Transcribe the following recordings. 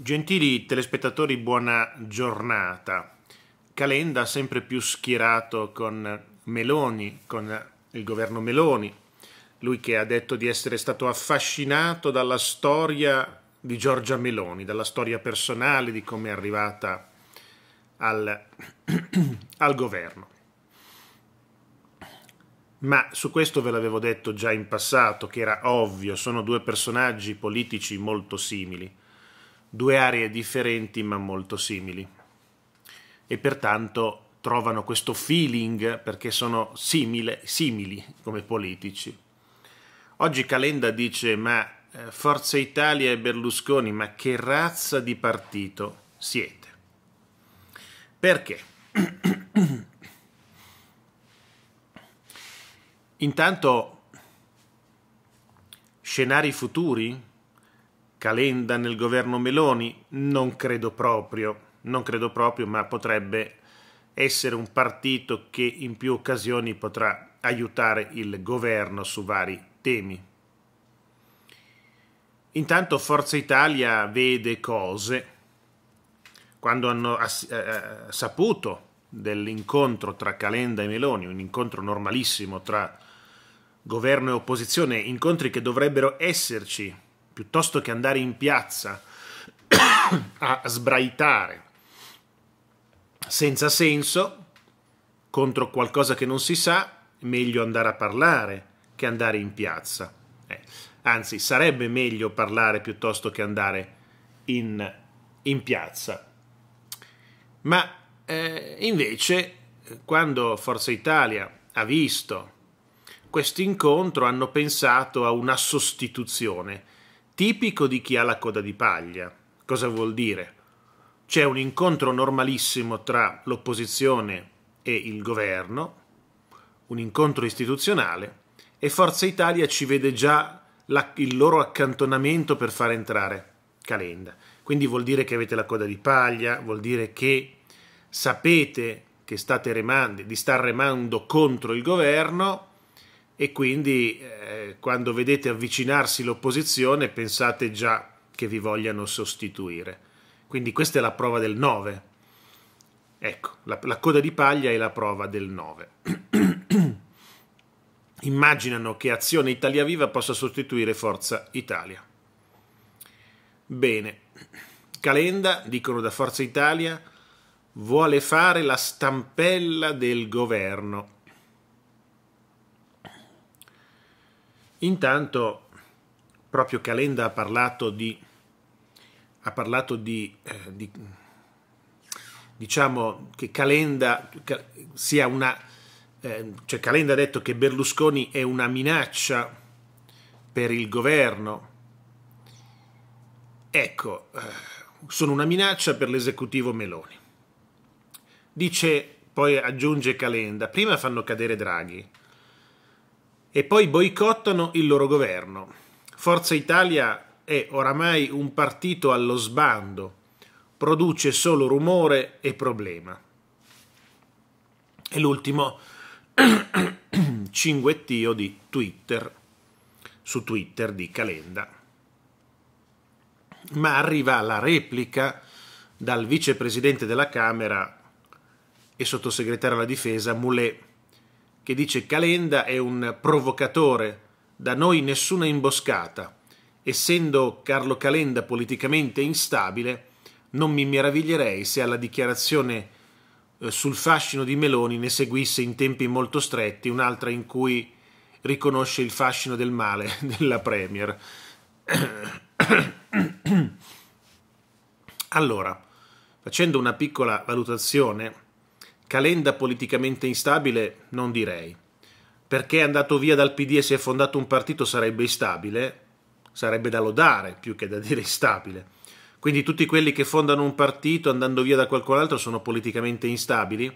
Gentili telespettatori, buona giornata. Calenda sempre più schierato con Meloni, con il governo Meloni, lui che ha detto di essere stato affascinato dalla storia di Giorgia Meloni, dalla storia personale di come è arrivata al, al governo. Ma su questo ve l'avevo detto già in passato, che era ovvio, sono due personaggi politici molto simili due aree differenti ma molto simili e pertanto trovano questo feeling perché sono simile, simili come politici. Oggi Calenda dice ma eh, Forza Italia e Berlusconi, ma che razza di partito siete? Perché? Intanto scenari futuri Calenda nel governo Meloni? Non credo proprio, non credo proprio, ma potrebbe essere un partito che in più occasioni potrà aiutare il governo su vari temi. Intanto Forza Italia vede cose. Quando hanno eh, eh, saputo dell'incontro tra Calenda e Meloni, un incontro normalissimo tra governo e opposizione, incontri che dovrebbero esserci piuttosto che andare in piazza a sbraitare senza senso contro qualcosa che non si sa, meglio andare a parlare che andare in piazza. Eh, anzi, sarebbe meglio parlare piuttosto che andare in, in piazza. Ma eh, invece, quando Forza Italia ha visto questo incontro, hanno pensato a una sostituzione tipico di chi ha la coda di paglia. Cosa vuol dire? C'è un incontro normalissimo tra l'opposizione e il governo, un incontro istituzionale, e Forza Italia ci vede già la, il loro accantonamento per far entrare Calenda. Quindi vuol dire che avete la coda di paglia, vuol dire che sapete che state remando, di star remando contro il governo e quindi eh, quando vedete avvicinarsi l'opposizione pensate già che vi vogliano sostituire. Quindi questa è la prova del 9. Ecco, la, la coda di paglia è la prova del 9. Immaginano che Azione Italia Viva possa sostituire Forza Italia. Bene, Calenda, dicono da Forza Italia, vuole fare la stampella del governo Intanto proprio Calenda ha parlato di, ha parlato di, eh, di diciamo che Calenda sia una, eh, cioè Calenda ha detto che Berlusconi è una minaccia per il governo. Ecco, eh, sono una minaccia per l'esecutivo Meloni. Dice, poi aggiunge Calenda, prima fanno cadere Draghi, e poi boicottano il loro governo. Forza Italia è oramai un partito allo sbando, produce solo rumore e problema. E l'ultimo cinguettio di Twitter, su Twitter di Calenda. Ma arriva la replica dal vicepresidente della Camera e sottosegretario alla difesa Moulet che dice Calenda è un provocatore, da noi nessuna imboscata. Essendo Carlo Calenda politicamente instabile, non mi meraviglierei se alla dichiarazione eh, sul fascino di Meloni ne seguisse in tempi molto stretti un'altra in cui riconosce il fascino del male della Premier. Allora, facendo una piccola valutazione, Calenda politicamente instabile non direi. Perché è andato via dal PD e si è fondato un partito sarebbe instabile? Sarebbe da lodare più che da dire instabile. Quindi tutti quelli che fondano un partito andando via da qualcun altro sono politicamente instabili?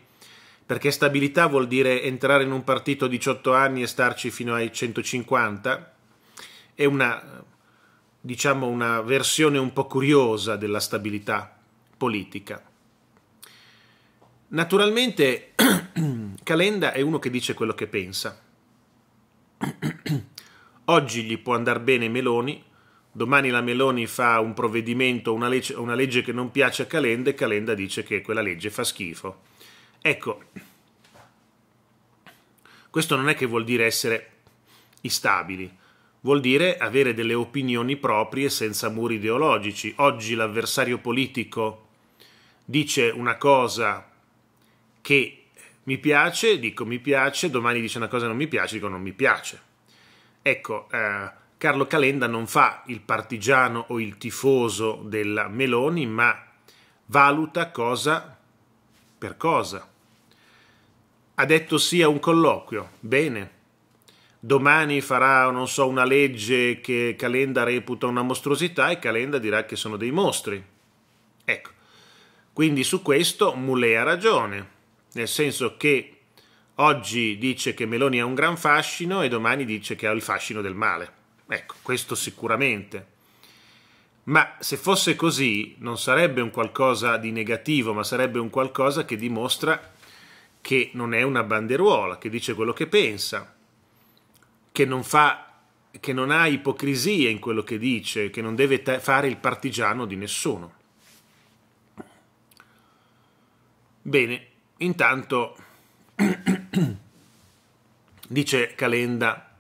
Perché stabilità vuol dire entrare in un partito a 18 anni e starci fino ai 150? È una, diciamo, una versione un po' curiosa della stabilità politica. Naturalmente Calenda è uno che dice quello che pensa. Oggi gli può andare bene Meloni, domani la Meloni fa un provvedimento, una legge, una legge che non piace a Calenda e Calenda dice che quella legge fa schifo. Ecco, questo non è che vuol dire essere instabili, vuol dire avere delle opinioni proprie senza muri ideologici. Oggi l'avversario politico dice una cosa che mi piace, dico mi piace, domani dice una cosa che non mi piace, dico non mi piace. Ecco, eh, Carlo Calenda non fa il partigiano o il tifoso della Meloni, ma valuta cosa per cosa. Ha detto sì a un colloquio, bene. Domani farà, non so, una legge che Calenda reputa una mostruosità e Calenda dirà che sono dei mostri. Ecco, quindi su questo Mulè ha ragione nel senso che oggi dice che Meloni ha un gran fascino e domani dice che ha il fascino del male. Ecco, questo sicuramente. Ma se fosse così non sarebbe un qualcosa di negativo, ma sarebbe un qualcosa che dimostra che non è una banderuola, che dice quello che pensa, che non, fa, che non ha ipocrisia in quello che dice, che non deve fare il partigiano di nessuno. Bene, Intanto dice Calenda,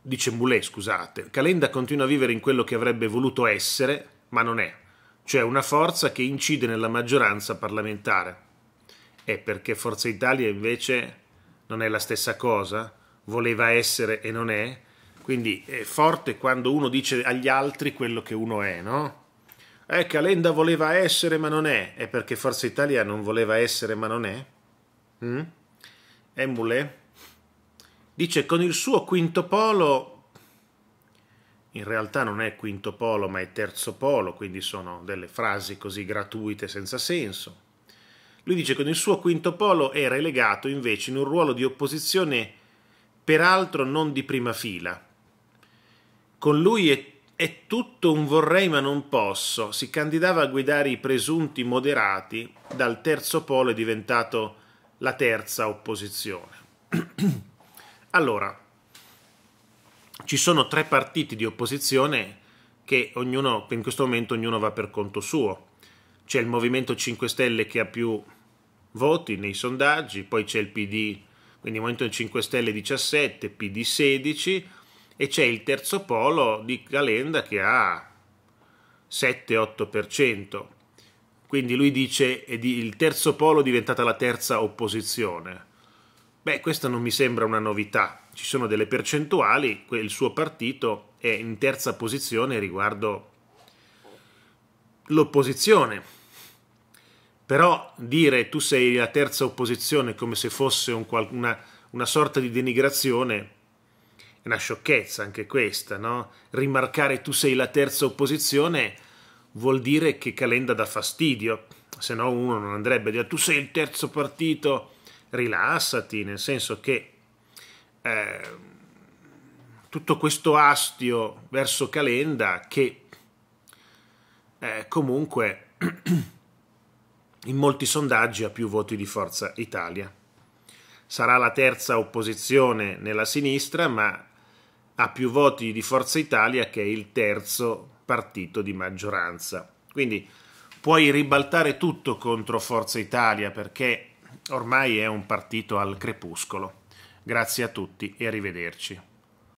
dice Moulet, scusate, Calenda continua a vivere in quello che avrebbe voluto essere, ma non è, cioè una forza che incide nella maggioranza parlamentare. E perché Forza Italia invece non è la stessa cosa? Voleva essere e non è? Quindi è forte quando uno dice agli altri quello che uno è, no? Eh, Calenda voleva essere ma non è. È perché Forza Italia non voleva essere ma non è? Mm? Embule dice con il suo quinto polo, in realtà non è quinto polo ma è terzo polo, quindi sono delle frasi così gratuite senza senso. Lui dice con il suo quinto polo è relegato invece in un ruolo di opposizione peraltro non di prima fila. Con lui e è tutto un vorrei ma non posso, si candidava a guidare i presunti moderati dal terzo polo è diventato la terza opposizione. allora, ci sono tre partiti di opposizione che ognuno, in questo momento ognuno va per conto suo. C'è il Movimento 5 Stelle che ha più voti nei sondaggi, poi c'è il PD, quindi Movimento 5 Stelle 17, PD 16, e c'è il terzo polo di Calenda che ha 7-8%. Quindi lui dice che il terzo polo è diventata la terza opposizione. Beh, questa non mi sembra una novità. Ci sono delle percentuali, il suo partito è in terza posizione riguardo l'opposizione. Però dire tu sei la terza opposizione come se fosse un, una, una sorta di denigrazione è una sciocchezza anche questa, no? Rimarcare tu sei la terza opposizione vuol dire che Calenda dà fastidio, se no uno non andrebbe a dire tu sei il terzo partito, rilassati, nel senso che eh, tutto questo astio verso Calenda che eh, comunque in molti sondaggi ha più voti di Forza Italia sarà la terza opposizione nella sinistra, ma ha più voti di Forza Italia che il terzo partito di maggioranza. Quindi puoi ribaltare tutto contro Forza Italia perché ormai è un partito al crepuscolo. Grazie a tutti e arrivederci.